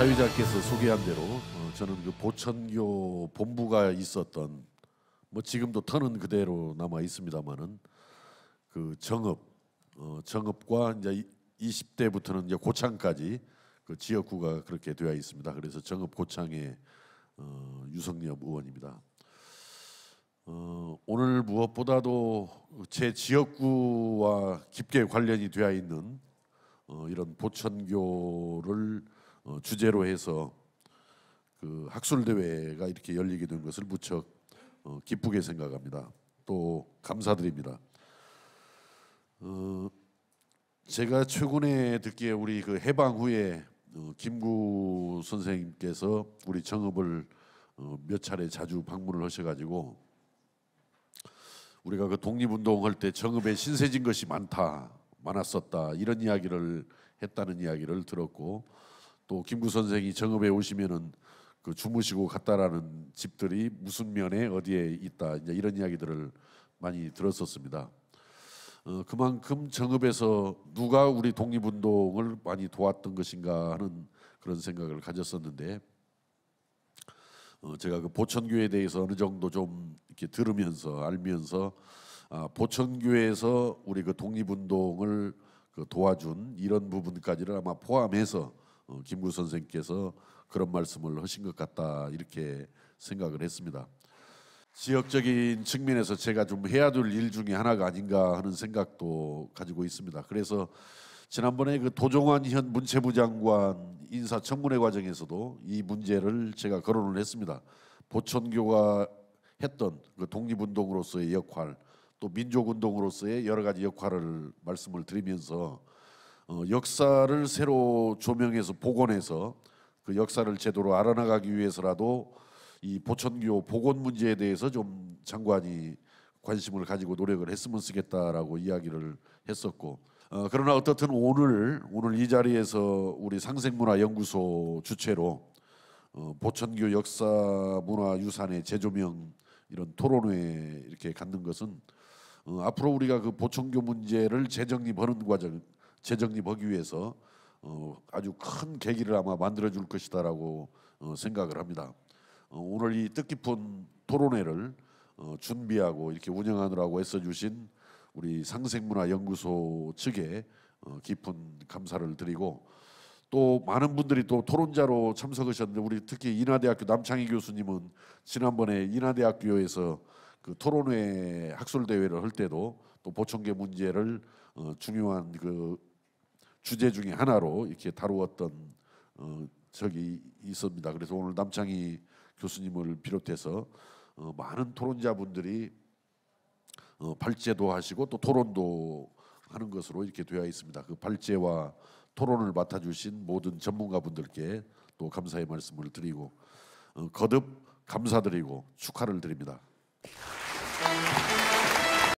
사유자께서 소개한 대로 어, 저는 그 보천교 본부가 있었던 뭐 지금도 터는 그대로 남아 있습니다만은 그 정읍 어, 정읍과 이제 20대부터는 이제 고창까지 그 지역구가 그렇게 되어 있습니다. 그래서 정읍 고창의 어, 유성엽 의원입니다. 어, 오늘 무엇보다도 제 지역구와 깊게 관련이 되어 있는 어, 이런 보천교를 어, 주제로 해서 그 학술 대회가 이렇게 열리게 된 것을 무척 어, 기쁘게 생각합니다. 또 감사드립니다. 어, 제가 최근에 듣기에 우리 그 해방 후에 어, 김구 선생님께서 우리 정읍을 어, 몇 차례 자주 방문을 하셔가지고 우리가 그 독립운동할 때 정읍에 신세진 것이 많다 많았었다 이런 이야기를 했다는 이야기를 들었고 또 김구 선생이 정읍에 오시면은 그 주무시고 갔다라는 집들이 무슨 면에 어디에 있다 이제 이런 이야기들을 많이 들었었습니다. 어, 그만큼 정읍에서 누가 우리 독립운동을 많이 도왔던 것인가 하는 그런 생각을 가졌었는데 어, 제가 그 보천교에 대해서 어느 정도 좀 이렇게 들으면서 알면서 아, 보천교에서 우리 그 독립운동을 그 도와준 이런 부분까지를 아마 포함해서 어, 김구 선생께서 그런 말씀을 하신 것 같다 이렇게 생각을 했습니다. 지역적인 측면에서 제가 좀 해야 될 일 중에 하나가 아닌가 하는 생각도 가지고 있습니다. 그래서 지난번에 그 도종환 현 문체부 장관 인사청문회 과정에서도 이 문제를 제가 거론을 했습니다. 보천교가 했던 그 독립운동으로서의 역할 또 민족운동으로서의 여러 가지 역할을 말씀을 드리면서 어, 역사를 새로 조명해서 복원해서 그 역사를 제대로 알아나가기 위해서라도 이 보천교 복원 문제에 대해서 좀 장관이 관심을 가지고 노력을 했으면 쓰겠다라고 이야기를 했었고 어, 그러나 어떻든 오늘 오늘 이 자리에서 우리 상생문화연구소 주최로 어, 보천교 역사 문화 유산의 재조명 이런 토론회 이렇게 갖는 것은 어, 앞으로 우리가 그 보천교 문제를 재정립하는 과정 재정립하기 위해서 어, 아주 큰 계기를 아마 만들어 줄 것이다라고 어, 생각을 합니다. 어, 오늘 이 뜻깊은 토론회를 어, 준비하고 이렇게 운영하느라고 애써주신 우리 상생문화연구소 측에 어, 깊은 감사를 드리고 또 많은 분들이 또 토론자로 참석하셨는데 우리 특히 인하대학교 남창희 교수님은 지난번에 인하대학교에서 그 토론회 학술 대회를 할 때도 또 보청계 문제를 어, 중요한 그 주제 중에 하나로 이렇게 다루었던 어, 적이 있습니다. 그래서 오늘 남창희 교수님을 비롯해서 어, 많은 토론자분들이 어, 발제도 하시고 또 토론도 하는 것으로 이렇게 되어 있습니다. 그 발제와 토론을 맡아주신 모든 전문가분들께 또 감사의 말씀을 드리고 어, 거듭 감사드리고 축하를 드립니다.